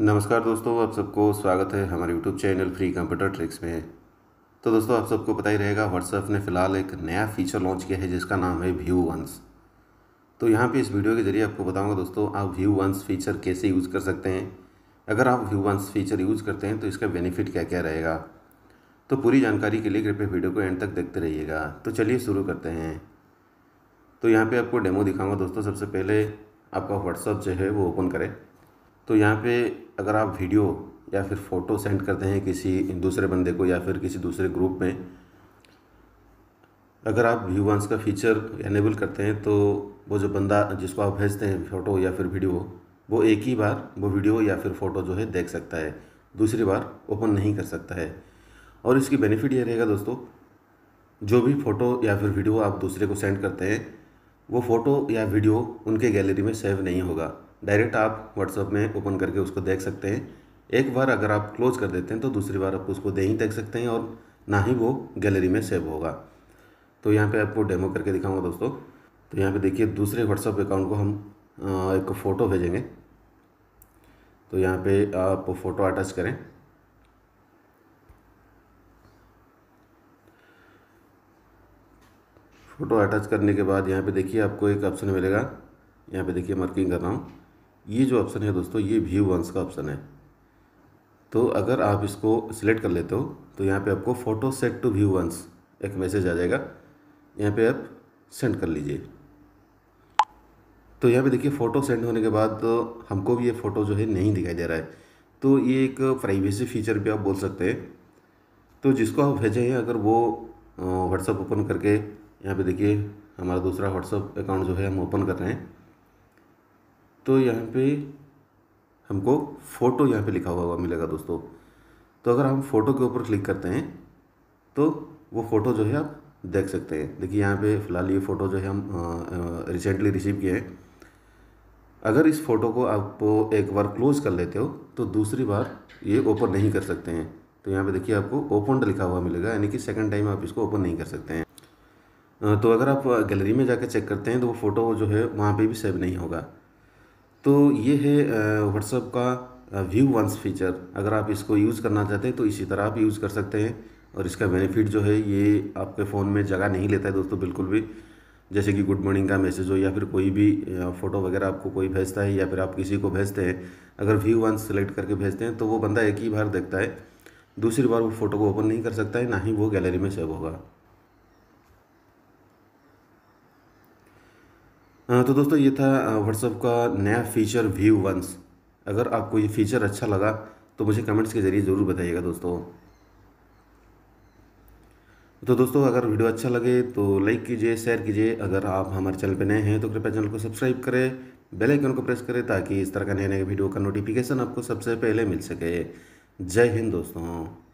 नमस्कार दोस्तों आप सबको स्वागत है हमारे YouTube channel free computer tricks में तो दोस्तों आप सबको पता ही रहेगा व्हाट्सएप ने फ़िलहाल एक नया फीचर लॉन्च किया है जिसका नाम है व्यू वंस तो यहाँ पे इस वीडियो के ज़रिए आपको बताऊँगा दोस्तों आप व्यू वंस फीचर कैसे यूज़ कर सकते हैं अगर आप व्यू वंस फीचर यूज़ करते हैं तो इसका बेनिफिट क्या क्या रहेगा तो पूरी जानकारी के लिए कृपया वीडियो को एंड तक देखते रहिएगा तो चलिए शुरू करते हैं तो यहाँ पर आपको डेमो दिखाऊँगा दोस्तों सबसे पहले आपका व्हाट्सअप जो है वो ओपन करें तो यहाँ पे अगर आप वीडियो या फिर फ़ोटो सेंड करते हैं किसी दूसरे बंदे को या फिर किसी दूसरे ग्रुप में अगर आप व्यूवांस का फीचर एनेबल करते हैं तो वो जो बंदा जिसको आप भेजते हैं फ़ोटो या फिर वीडियो वो एक ही बार वो वीडियो या फिर फ़ोटो जो है देख सकता है दूसरी बार ओपन नहीं कर सकता है और इसकी बेनिफिट ये रहेगा दोस्तों जो भी फ़ोटो या फिर वीडियो आप दूसरे को सेंड करते हैं वो फ़ोटो या वीडियो उनके गैलरी में सेव नहीं होगा डायरेक्ट आप व्हाट्सअप में ओपन करके उसको देख सकते हैं एक बार अगर आप क्लोज कर देते हैं तो दूसरी बार आप उसको ही देख सकते हैं और ना ही वो गैलरी में सेव होगा तो यहाँ पे आपको डेमो करके दिखाऊंगा दोस्तों तो यहाँ पे देखिए दूसरे व्हाट्सअप अकाउंट को हम एक फ़ोटो भेजेंगे तो यहाँ पे आप फ़ोटो अटैच करें फ़ोटो अटैच करने के बाद यहाँ पे देखिए आपको एक ऑप्शन मिलेगा यहाँ पे देखिए मार्किंग कर रहा हूँ ये जो ऑप्शन है दोस्तों ये व्यू वंस का ऑप्शन है तो अगर आप इसको सिलेक्ट कर लेते हो तो यहाँ पे आपको photo set to view once एक मैसेज आ जाएगा यहाँ पे आप सेंड कर लीजिए तो यहाँ पे देखिए फ़ोटो सेंड होने के बाद तो हमको भी ये फ़ोटो जो है नहीं दिखाई दे रहा है तो ये एक प्राइवेसी फ़ीचर भी आप बोल सकते हैं तो जिसको आप भेजे हैं अगर वो व्हाट्सअप ओपन करके यहाँ पे देखिए हमारा दूसरा व्हाट्सअप अकाउंट जो है हम ओपन कर रहे हैं तो यहाँ पे हमको फ़ोटो यहाँ पे लिखा हुआ मिलेगा दोस्तों तो अगर हम फ़ोटो के ऊपर क्लिक करते हैं तो वो फ़ोटो जो है आप देख सकते हैं देखिए यहाँ पे फ़िलहाल ये फ़ोटो जो है हम रिसेंटली रिसीव किए हैं अगर इस फ़ोटो को आप एक बार क्लोज़ कर लेते हो तो दूसरी बार ये ओपन नहीं कर सकते हैं तो यहाँ पे देखिए आपको ओपन लिखा हुआ मिलेगा यानी कि सेकंड टाइम आप इसको ओपन नहीं कर सकते हैं तो अगर आप गैलरी में जाकर चेक करते हैं तो वो फ़ोटो जो है वहाँ पे भी सेव नहीं होगा तो ये है व्हाट्सअप का व्यू वंस फीचर अगर आप इसको यूज़ करना चाहते हैं तो इसी तरह आप यूज़ कर सकते हैं और इसका बेनिफिट जो है ये आपके फ़ोन में जगह नहीं लेता है दोस्तों बिल्कुल भी जैसे कि गुड मॉर्निंग का मैसेज हो या फिर कोई भी फ़ोटो वगैरह आपको कोई भेजता है या फिर आप किसी को भेजते हैं अगर व्यू वंस सेलेक्ट करके भेजते हैं तो वो बंदा एक ही बार देखता है दूसरी बार वो फ़ोटो को ओपन नहीं कर सकता है ना ही वो गैलरी में सेव होगा तो दोस्तों ये था व्हाट्सअप का नया फीचर व्यू वंस अगर आपको ये फीचर अच्छा लगा तो मुझे कमेंट्स के ज़रिए ज़रूर बताइएगा दोस्तों तो दोस्तों अगर वीडियो अच्छा लगे तो लाइक कीजिए शेयर कीजिए अगर आप हमारे चैनल पर नए हैं तो कृपया चैनल को सब्सक्राइब करें बेल आइकन को प्रेस करें ताकि इस तरह का नए नए वीडियो का नोटिफिकेशन आपको सबसे पहले मिल सके जय हिंद दोस्तों